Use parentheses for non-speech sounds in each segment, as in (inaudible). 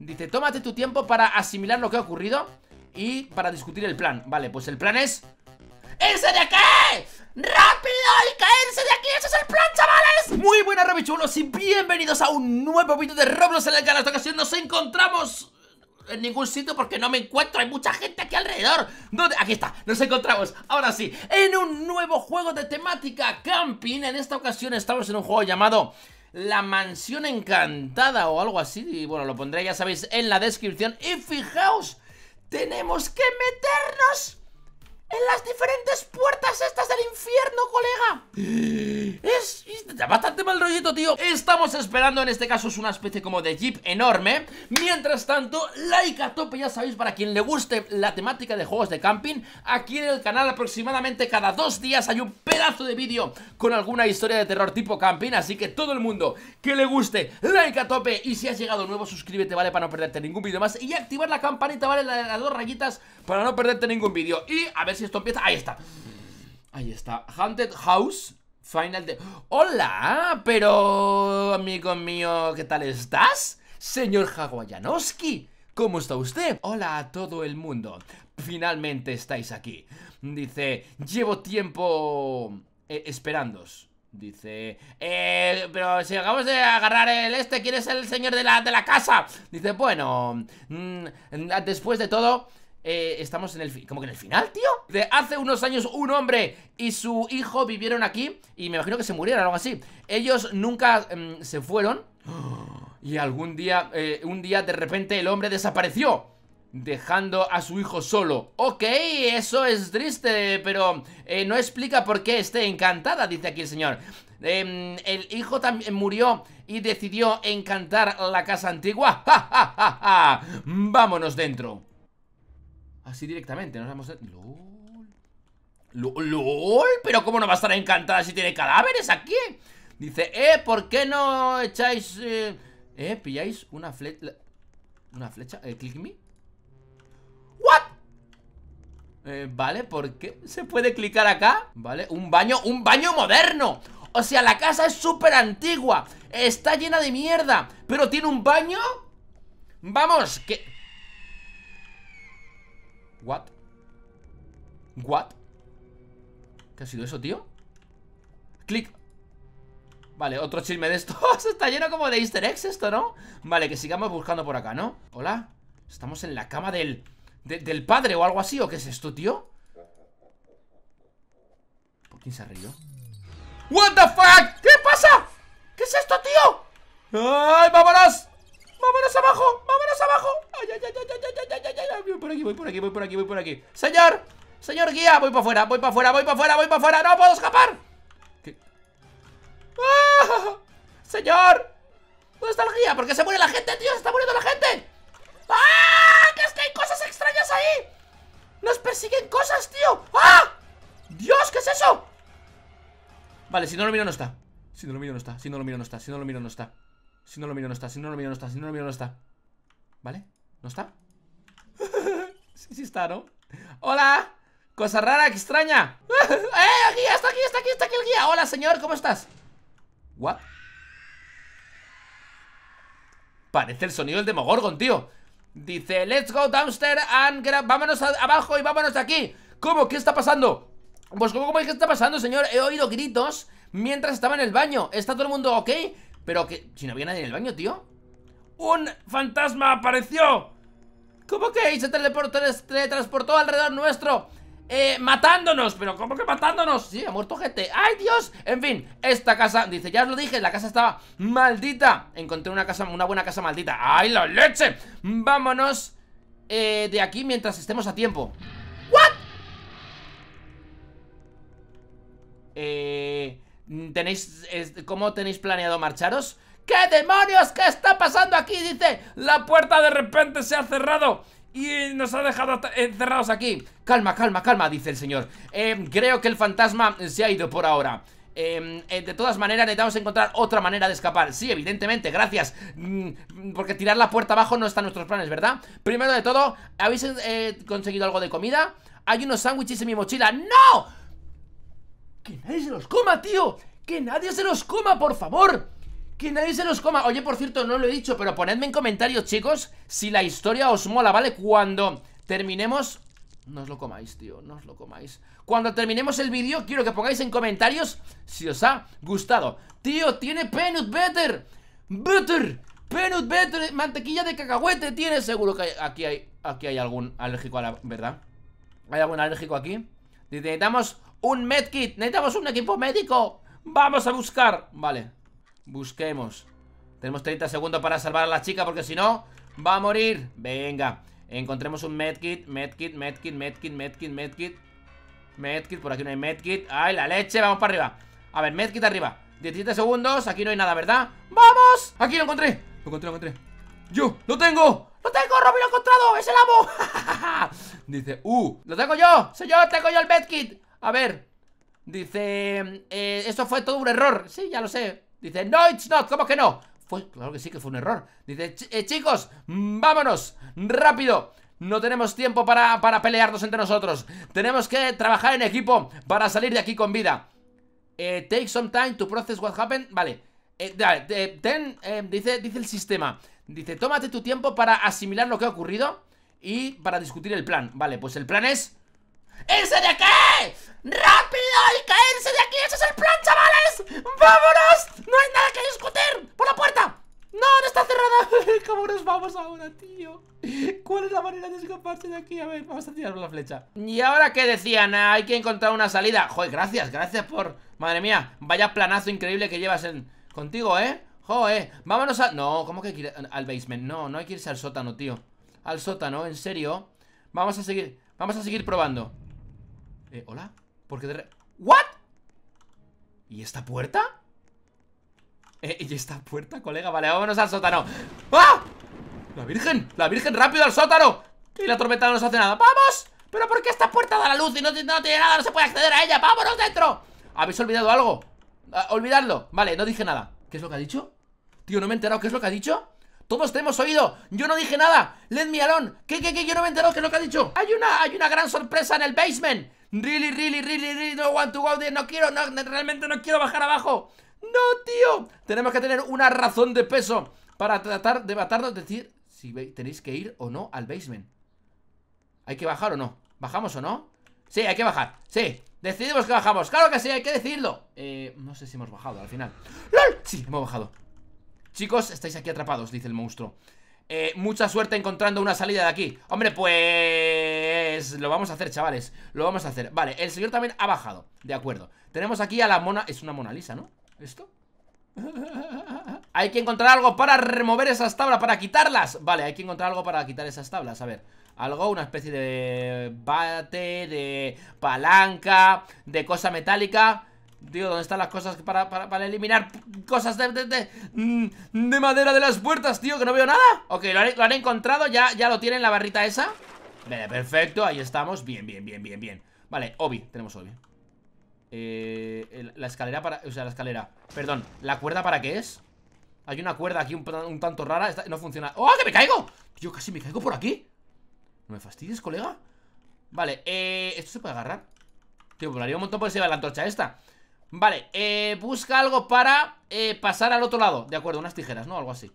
Dice, tómate tu tiempo para asimilar lo que ha ocurrido y para discutir el plan. Vale, pues el plan es... ¡Ese de aquí! ¡Rápido! ¡Y caerse de aquí! ¡Ese es el plan, chavales! Muy buenas, robichulos y bienvenidos a un nuevo vídeo de Roblox en el canal esta ocasión nos encontramos en ningún sitio porque no me encuentro, hay mucha gente aquí alrededor ¿Dónde? Aquí está, nos encontramos, ahora sí, en un nuevo juego de temática camping En esta ocasión estamos en un juego llamado la Mansión Encantada o algo así. Y bueno, lo pondré, ya sabéis, en la descripción. Y fijaos, tenemos que meternos en las diferentes puertas estas del infierno, colega. Es, bastante mal rollito, tío Estamos esperando, en este caso es una especie como de jeep enorme Mientras tanto, like a tope, ya sabéis, para quien le guste la temática de juegos de camping Aquí en el canal aproximadamente cada dos días hay un pedazo de vídeo Con alguna historia de terror tipo camping Así que todo el mundo que le guste, like a tope Y si has llegado nuevo, suscríbete, ¿vale? Para no perderte ningún vídeo más Y activar la campanita, ¿vale? Las dos rayitas para no perderte ningún vídeo Y a ver si esto empieza... Ahí está Ahí está, Haunted House Final de... ¡Hola! Pero... Amigo mío, ¿qué tal estás? Señor Hawaiianowski, ¿cómo está usted? Hola a todo el mundo. Finalmente estáis aquí. Dice, llevo tiempo... Eh, esperándos esperándoos. Dice, eh, pero si acabamos de agarrar el este, ¿quién es el señor de la, de la casa? Dice, bueno, mm, después de todo, eh, estamos en el... como que en el final, tío? De hace unos años un hombre y su hijo vivieron aquí Y me imagino que se murieron, algo así Ellos nunca mm, se fueron (gasps) Y algún día, eh, un día de repente el hombre desapareció Dejando a su hijo solo Ok, eso es triste, pero eh, no explica por qué esté encantada, dice aquí el señor em, El hijo también murió y decidió encantar la casa antigua (laughs) ¡Ja, Vámonos dentro Así directamente, nos vamos a... ¡Lol! ¡Lol! ¿Pero cómo no va a estar encantada si tiene cadáveres aquí? Dice, eh, ¿por qué no echáis... Eh, eh pilláis una flecha... ¿Una flecha? Eh, ¿Click me? ¿What? Eh, vale, ¿por qué? ¿Se puede clicar acá? Vale, un baño, un baño moderno O sea, la casa es súper antigua Está llena de mierda Pero tiene un baño Vamos, que, What? What? ¿Qué ha sido eso, tío? click, Vale, otro chisme de estos (laughs) Está lleno como de easter eggs esto, ¿no? Vale, que sigamos buscando por acá, ¿no? Hola Estamos en la cama del... del padre o algo así ¿O qué es esto, tío? ¿Por quién se ha ¿What the fuck? ¿Qué pasa? ¿Qué es esto, tío? ¡Ay, vámonos! ¡Vámonos abajo! ¡Vámonos abajo! ¡Ay, ay, ay, ay, ay, ay, ay, ay! Voy por aquí, voy por aquí, voy por aquí, voy por aquí. ¡Señor! ¡Señor guía! Voy para afuera, voy para afuera, voy para afuera, voy para afuera. ¡No puedo escapar! ¡Ah! ¡Señor! ¿Dónde está el guía? Porque se muere la gente, tío? ¡Se está muriendo la gente! ¡Ah! ¡Que es que hay cosas extrañas ahí! ¡Nos persiguen cosas, tío! ¡Ah! ¡Dios! ¿Qué es eso? Vale, si no lo miro no está Si no lo miro no está Si no lo miro no está Si no lo miro no está si no lo miro, no está. Si no lo miro, no está. Si no lo miro, no está. ¿Vale? ¿No está? (laughs) sí, sí está, ¿no? ¡Hola! Cosa rara, extraña. (laughs) ¡Eh! Aquí, está aquí, está aquí, está aquí el guía. Hola, señor, ¿cómo estás? ¿What? Parece el sonido del Demogorgon, tío. Dice, let's go downstairs and grab... Vámonos abajo y vámonos de aquí. ¿Cómo? ¿Qué está pasando? Pues, ¿cómo, ¿cómo es que está pasando, señor? He oído gritos mientras estaba en el baño. ¿Está todo el mundo ok? Pero que... Si no había nadie en el baño, tío ¡Un fantasma apareció! ¿Cómo que se teleportó, se teletransportó alrededor nuestro? Eh, matándonos, pero ¿cómo que matándonos? Sí, ha muerto gente, ¡ay Dios! En fin, esta casa, dice, ya os lo dije, la casa estaba maldita Encontré una casa, una buena casa maldita ¡Ay, la leche! Vámonos eh, de aquí mientras estemos a tiempo ¿What? Eh... ¿Tenéis, ¿Cómo tenéis planeado marcharos? ¿Qué demonios? ¿Qué está pasando aquí? Dice, la puerta de repente se ha cerrado y nos ha dejado encerrados aquí. Calma, calma, calma, dice el señor. Em, creo que el fantasma se ha ido por ahora. Em, eh, de todas maneras, necesitamos encontrar otra manera de escapar. Sí, evidentemente, gracias. Mm, porque tirar la puerta abajo no está en nuestros planes, ¿verdad? Primero de todo, ¿habéis eh, conseguido algo de comida? Hay unos sándwiches en mi mochila. ¡No! ¡Que nadie se los coma, tío! ¡Que nadie se los coma, por favor! ¡Que nadie se los coma! Oye, por cierto, no lo he dicho, pero ponedme en comentarios, chicos, si la historia os mola, ¿vale? Cuando terminemos... No os lo comáis, tío, no os lo comáis Cuando terminemos el vídeo, quiero que pongáis en comentarios Si os ha gustado Tío, tiene Penut Better Butter Penut Better Mantequilla de cacahuete tiene Seguro que hay, aquí hay aquí hay algún alérgico a la... ¿Verdad? ¿Hay algún alérgico aquí? Necesitamos un medkit, necesitamos un equipo médico Vamos a buscar Vale, busquemos Tenemos 30 segundos para salvar a la chica Porque si no, va a morir Venga, encontremos un medkit Medkit, medkit, medkit, medkit, medkit Medkit, por aquí no hay medkit Ay, la leche, vamos para arriba A ver, medkit arriba 17 segundos, aquí no hay nada, ¿verdad? ¡Vamos! Aquí lo encontré Lo encontré, lo encontré ¡Yo! ¡Lo tengo! ¡Lo tengo! ¡Robby lo he encontrado! ¡Es el amo! (laughs) Dice, ¡uh! ¡Lo tengo yo! Señor, yo! ¡Tengo yo el medkit! A ver, dice... Eh, esto fue todo un error. Sí, ya lo sé. Dice, no, it's not. ¿Cómo que no? claro que sí que fue un error. Dice, eh, chicos, mm, vámonos, rápido. No tenemos tiempo para, pelearnos entre nosotros. Tenemos que trabajar en equipo para salir de aquí con vida. Eh, take some time to process what happened. Vale. Eh, dice, dice el sistema. Dice, tómate tu tiempo para asimilar lo que ha ocurrido y para discutir el plan. Vale, pues el plan es ¡Irse de aquí! ¡Rápido! y que de aquí! ¡Ese es el plan, chavales! ¡Vámonos! ¡No hay nada que discutir! ¡Por la puerta! ¡No, no está cerrada! (laughs) ¿Cómo nos vamos ahora, tío? ¿Cuál es la manera de escaparse de aquí? A ver, vamos a tirar la flecha ¿Y ahora qué decían? hay que encontrar una salida Joder, gracias, gracias por... Madre mía, vaya planazo increíble que llevas contigo, ¿eh? Joder, vámonos a... No, ¿cómo que hay que ir al basement? No, no hay que irse al sótano, tío Al sótano, ¿en serio? Vamos a seguir... Vamos a seguir probando eh, ¿Hola? qué de re... ¿What? ¿Y esta puerta? Eh, ¿Y esta puerta, colega? Vale, vámonos al sótano ¡Ah! ¡La virgen! ¡La virgen! ¡Rápido al sótano! Y la tormenta no nos hace nada ¡Vamos! ¿Pero por qué esta puerta da la luz y no, tiene nada? ¡No se puede acceder a ella! ¡Vámonos dentro! ¿Habéis olvidado algo? Ah, Olvidarlo. Vale, no dije nada ¿Qué es lo que ha dicho? Tío, no me he enterado ¿Qué es lo que ha dicho? Todos te hemos oído Yo no dije nada Let me alone ¿Qué, qué, qué? Yo no me he enterado ¿Qué es lo que ha dicho? Hay una, hay una gran sorpresa en el basement Really, really, really, really, no want to go No quiero, no, realmente no quiero bajar abajo. No, tío. Tenemos que tener una razón de peso para tratar de matarnos. Decir si tenéis que ir o no al basement. ¿Hay que bajar o no? ¿Bajamos o no? Sí, hay que bajar. Sí, decidimos que bajamos. Claro que sí, hay que decirlo. Eh, no sé si hemos bajado al final. ¡Lol! Sí, hemos bajado. Chicos, estáis aquí atrapados, dice el monstruo. Eh, mucha suerte encontrando una salida de aquí. Hombre, pues lo vamos a hacer, chavales Lo vamos a hacer Vale, el señor también ha bajado De acuerdo Tenemos aquí a la mona... Es una Mona Lisa, ¿no? ¿Esto? (laughs) hay que encontrar algo para remover esas tablas Para quitarlas Vale, hay que encontrar algo para quitar esas tablas A ver algo, una especie de bate, de palanca, de cosa metálica Digo, ¿dónde están las cosas para, eliminar cosas de de, mm, de, madera de las puertas, tío? Que no veo nada Ok, lo han, han encontrado, ya, ya lo tienen la barrita esa Vale, perfecto, ahí estamos Bien, bien, bien, bien, bien Vale, Obi, tenemos Obi eh, La escalera para... O sea, la escalera Perdón, ¿la cuerda para qué es? Hay una cuerda aquí un, tanto rara No funciona ¡Oh, que me caigo! Yo casi me caigo por aquí No me fastidies, colega Vale, eh... ¿Esto se puede agarrar? Tío, volaría un montón por de la antorcha esta Vale, eh, busca algo para eh, pasar al otro lado De acuerdo, unas tijeras, ¿no? Algo así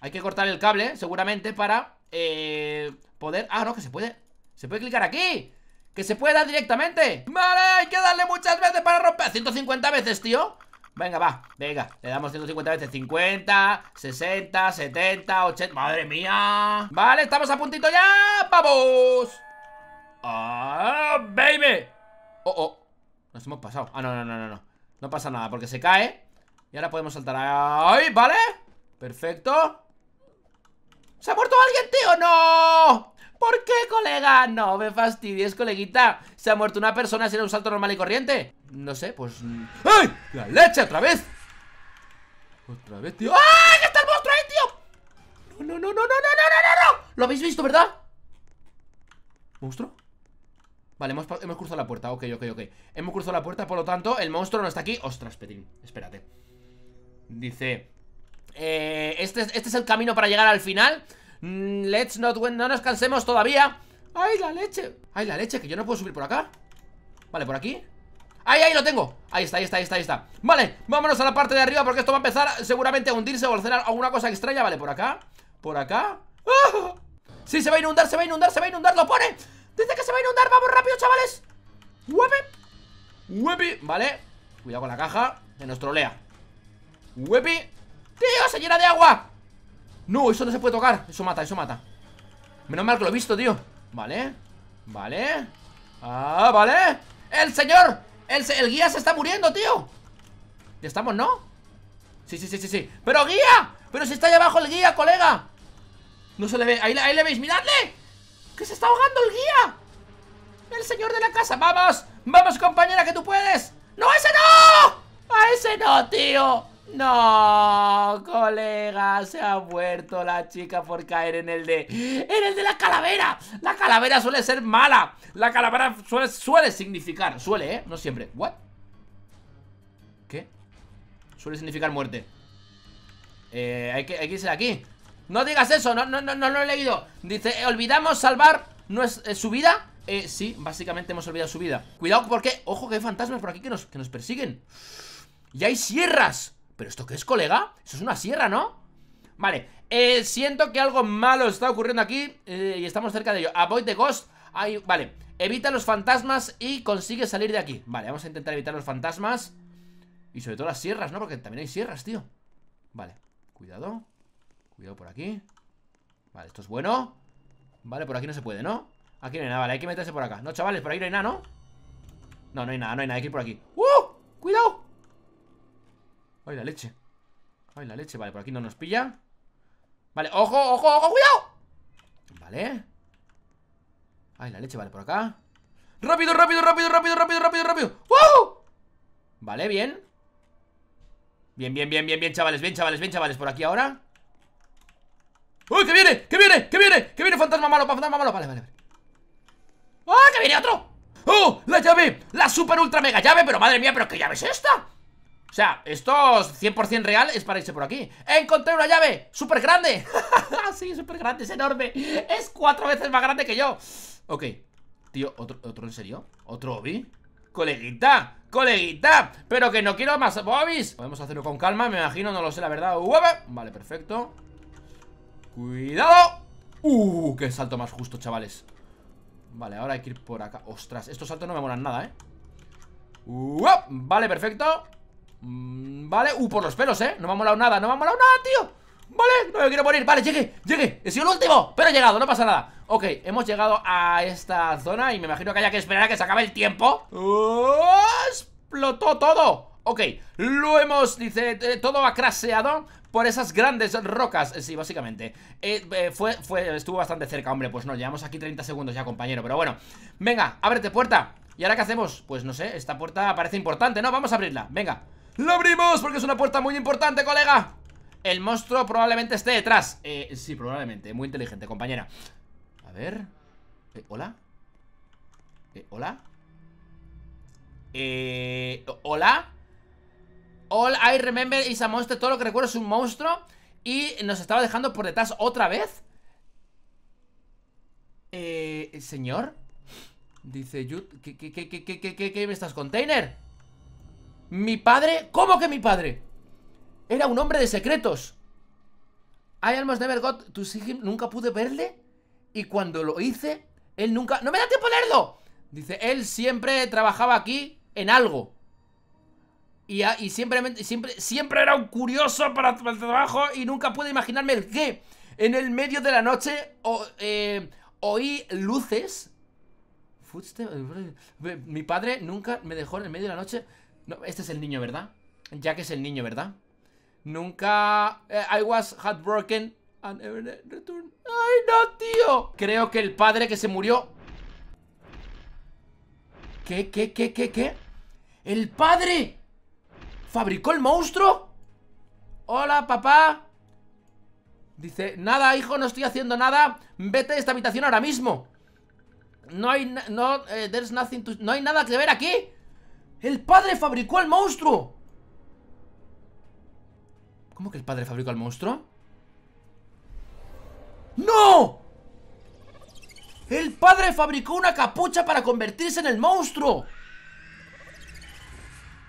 Hay que cortar el cable, seguramente, para eh, poder... Ah, no, que se puede Se puede clicar aquí Que se puede dar directamente Vale, hay que darle muchas veces para romper 150 veces, tío Venga, va, venga, le damos 150 veces 50, 60, 70, 80 ¡Madre mía! Vale, estamos a puntito ya, ¡vamos! ¡Ah, baby! Oh, oh, nos hemos pasado Ah, no, no, no, no, no, no pasa nada porque se cae Y ahora podemos saltar ahí, ¿vale? Perfecto ¿Se ha muerto alguien, tío? ¡No! ¿Por qué, colega? No me fastidies, coleguita ¿Se ha muerto una persona? era un salto normal y corriente? No sé, pues... Mm. ¡Ay! ¡La leche! ¡Otra vez! ¡Otra vez, tío! Ay ¡Ah! ¡Ya está el monstruo ahí, tío! ¡No, no, no, no, no, no, no, no, no! ¿Lo habéis visto, verdad? ¿Monstruo? Vale, hemos, hemos cruzado la puerta, ok, ok, ok Hemos cruzado la puerta, por lo tanto, el monstruo no está aquí ¡Ostras, Petín! Espérate Dice... Eh, este, este, es el camino para llegar al final mm, Let's not no nos cansemos todavía ¡Ay, la leche! ¡Ay, la leche! Que yo no puedo subir por acá Vale, por aquí ¡Ahí, ahí lo tengo! Ahí está, ahí está, ahí está, ahí está Vale, vámonos a la parte de arriba porque esto va a empezar seguramente a hundirse o a hacer alguna cosa extraña Vale, por acá, por acá ¡Ah! Sí, se va a inundar, se va a inundar, se va a inundar ¡Lo pone! Dice que se va a inundar, vamos rápido, chavales ¡Wepi! ¡Wepi! Vale, cuidado con la caja Que nos trolea ¡Wepi! ¡Tío, se llena de agua! No, eso no se puede tocar Eso mata, eso mata Menos mal que lo he visto, tío Vale Vale Ah, vale ¡El señor! El, guía se está muriendo, tío Ya estamos, ¿no? Sí, sí, sí, sí, sí ¡Pero guía! ¡Pero si está allá abajo el guía, colega! No se le ve Ahí, ahí le veis, ¡miradle! ¡Que se está ahogando el guía! ¡El señor de la casa! ¡Vamos! ¡Vamos, compañera, que tú puedes! ¡No, ese no! ¡A ese no, tío! No, colega, se ha muerto la chica por caer en el de... ¡En el de la calavera! La calavera suele ser mala. La calavera suele, suele significar... Suele, ¿eh? No siempre. ¿What? ¿Qué? Suele significar muerte. Eh, hay que, irse de aquí. No digas eso, no, no, no, no lo he leído. Dice, eh, olvidamos salvar eh, su vida. Eh, sí, básicamente hemos olvidado su vida. Cuidado porque, ojo que hay fantasmas por aquí que que nos persiguen. Y hay sierras. ¿Pero esto qué es, colega? Eso es una sierra, ¿no? Vale, eh, siento que algo malo está ocurriendo aquí eh, y estamos cerca de ello. Avoid the ghost. vale, evita los fantasmas y consigue salir de aquí. Vale, vamos a intentar evitar los fantasmas y sobre todo las sierras, ¿no? Porque también hay sierras, tío. Vale, cuidado. Cuidado por aquí. Vale, esto es bueno. Vale, por aquí no se puede, ¿no? Aquí no hay nada, vale, hay que meterse por acá. No, chavales, por ahí no hay nada, ¿no? No, no hay nada, no hay nada, hay que ir por aquí. ¡Uh! ¡Cuidado! Ay, la leche Ay, la leche, vale, por aquí no nos pilla Vale, ojo, ojo, ojo, cuidado Vale Ay, la leche, vale, por acá ¡Rápido, rápido, rápido, rápido, rápido, rápido, rápido! ¡Wow! Vale, bien Bien, bien, bien, bien, bien, chavales, bien, chavales, bien, chavales Por aquí ahora ¡Uy, que viene, que viene, que viene! ¡Que viene fantasma malo, fantasma malo! Vale, vale, vale ¡Ah, que viene otro! ¡Oh! ¡La llave! ¡La super ultra mega llave! Pero madre mía, ¿pero qué llave es esta? O sea, esto 100% real, es para irse por aquí ¡Eh, ¡Encontré una llave! ¡Súper grande! (laughs) sí, súper grande, es enorme Es cuatro veces más grande que yo Ok, tío, ¿otro, otro en serio? ¿Otro obi? ¡Coleguita! ¡Coleguita! Pero que no quiero más obis! Podemos hacerlo con calma, me imagino, no lo sé la verdad Vale, perfecto ¡Cuidado! ¡Uh! ¡Qué salto más justo, chavales! Vale, ahora hay que ir por acá ¡Ostras! Estos saltos no me molan nada, ¿eh? Vale, perfecto Mm, vale, uh, por los pelos, eh No me ha molado nada, no me ha molado nada, tío Vale, no me quiero morir, vale, llegué, llegué He sido el último, pero he llegado, no pasa nada Ok, hemos llegado a esta zona Y me imagino que haya que esperar a que se acabe el tiempo ¡Oh! Explotó todo Ok, lo hemos, dice, eh, todo acraseado por esas grandes rocas eh, Sí, básicamente eh, fue, fue, Estuvo bastante cerca, hombre, pues no, llevamos aquí 30 segundos ya, compañero Pero bueno, venga, ábrete puerta ¿Y ahora qué hacemos? Pues no sé, esta puerta parece importante, ¿no? Vamos a abrirla, venga ¡Lo abrimos! Porque es una puerta muy importante, colega El monstruo probablemente esté detrás eh, sí, probablemente, muy inteligente, compañera A ver eh, ¿Hola? Eh, ¿Hola? Eh, ¿Hola? All I remember is a monster Todo lo que recuerdo es un monstruo Y nos estaba dejando por detrás otra vez Eh, señor Dice, ¿qué, qué, qué, qué, qué, qué, qué, qué, container?" qué mi padre, ¿cómo que mi padre? Era un hombre de secretos I almost never got to see him Nunca pude verle Y cuando lo hice, él nunca... ¡No me da tiempo a leerlo! Dice, él siempre trabajaba aquí en algo y, siempre, siempre, siempre era un curioso para, el trabajo y nunca pude imaginarme el qué. En el medio de la noche eh, oí luces. Eh, mi padre nunca me dejó en el medio de la noche no, este es el niño, ¿verdad? Jack es el niño, ¿verdad? Nunca... Eh, I was heartbroken and never return. ¡Ay, no, tío! Creo que el padre que se murió... ¿Qué, qué, qué, qué, qué? ¡El padre! ¿Fabricó el monstruo? Hola, papá. Dice, nada, hijo, no estoy haciendo nada. Vete de esta habitación ahora mismo. No hay... No, eh, there's nothing no hay nada que ver aquí. ¡El padre fabricó al monstruo! ¿Cómo que el padre fabricó al monstruo? ¡No! ¡El padre fabricó una capucha para convertirse en el monstruo!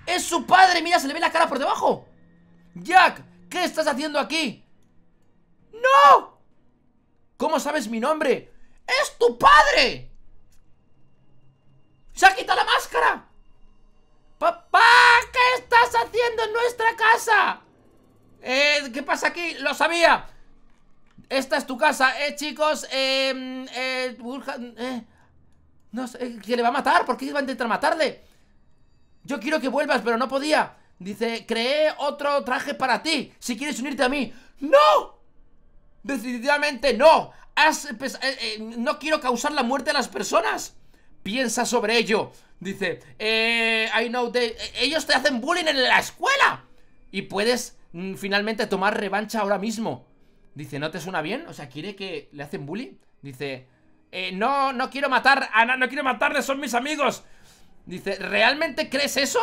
¡Es su padre! ¡Mira, se le ve la cara por debajo! ¡Jack! ¿Qué estás haciendo aquí? ¡No! ¿Cómo sabes mi nombre? ¡Es tu padre! ¡Se ha quitado la máscara! ¡Papá! ¿Qué estás haciendo en nuestra casa? Eh, ¿Qué pasa aquí? ¡Lo sabía! Esta es tu casa, eh, chicos. Em, eh, eh, No sé, que le va a matar. ¿Por qué iba a intentar matarle? Yo quiero que vuelvas, pero no podía. Dice, creé otro traje para ti. Si quieres unirte a mí. ¡No! ¡Decididamente no. Has, eh, eh, no quiero causar la muerte a las personas. Piensa sobre ello. Dice, eh, I know they... Ellos te hacen bullying en la escuela. Y puedes mm, finalmente tomar revancha ahora mismo. Dice, ¿no te suena bien? O sea, ¿quiere que le hacen bullying? Dice, eh, no, no quiero matar a... No, quiero matarle, son mis amigos. Dice, ¿realmente crees eso?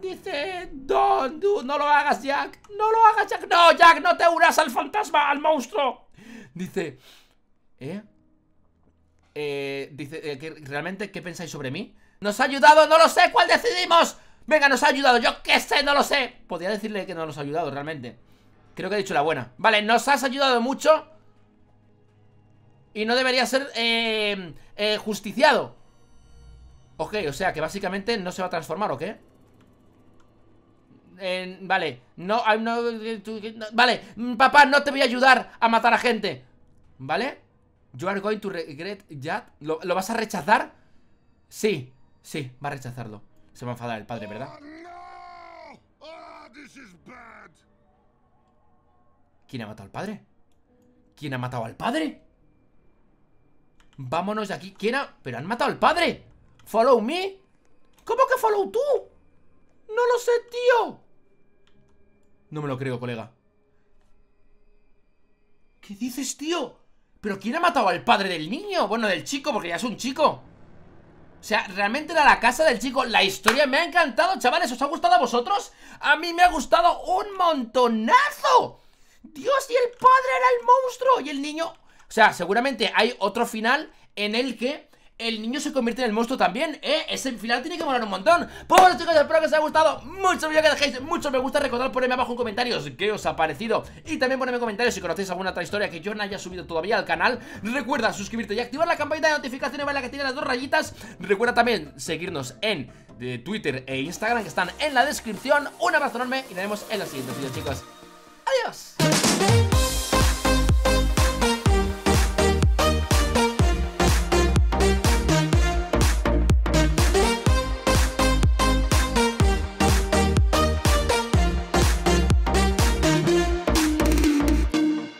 Dice, Don, dude, no lo hagas, Jack. No lo hagas, Jack. No, Jack, no te unas al fantasma, al monstruo. Dice, ¿eh? eh, dice, eh, ¿realmente qué pensáis sobre mí? ¿Nos ha ayudado? ¡No lo sé! ¿Cuál decidimos? Venga, nos ha ayudado, yo qué sé, no lo sé Podría decirle que no nos ha ayudado, realmente Creo que he dicho la buena Vale, nos has ayudado mucho Y no debería ser eh, eh, justiciado Ok, o sea que básicamente no se va a transformar, ¿o qué? vale, no, ah, eh, no, Vale, mm, papá, no te voy a ayudar a matar a gente ¿Vale? regret ¿Lo, vas a rechazar? Sí, sí, va a rechazarlo. Se va a enfadar el padre, ¿verdad? Oh, oh, ¿Quién ha matado al padre? ¿Quién ha matado al padre? Vámonos de aquí. ¿Quién ha...? ¡Pero han matado al padre! ¿Follow me? ¿Cómo que follow tú? No lo sé, tío. No me lo creo, colega. ¿Qué dices, tío? ¿Pero quién ha matado al padre del niño? Bueno, del chico, porque ya es un chico o sea, realmente era la casa del chico La historia me ha encantado, chavales ¿Os ha gustado a vosotros? A mí me ha gustado un montonazo Dios, y el padre era el monstruo Y el niño... O sea, seguramente hay otro final en el que el niño se convierte en el monstruo también, ¿eh? Ese final tiene que molar un montón Pues bueno chicos, espero que os haya gustado mucho el que dejéis Mucho me gusta, recordad ponerme abajo en comentarios qué os ha parecido Y también ponerme en comentarios si conocéis alguna otra historia que yo no haya subido todavía al canal Recuerda suscribirte y activar la campanita de notificaciones, ¿vale? La que tiene las dos rayitas Recuerda también seguirnos en de eh, Twitter e Instagram que están en la descripción Un abrazo enorme y nos vemos en los siguientes vídeos chicos Adiós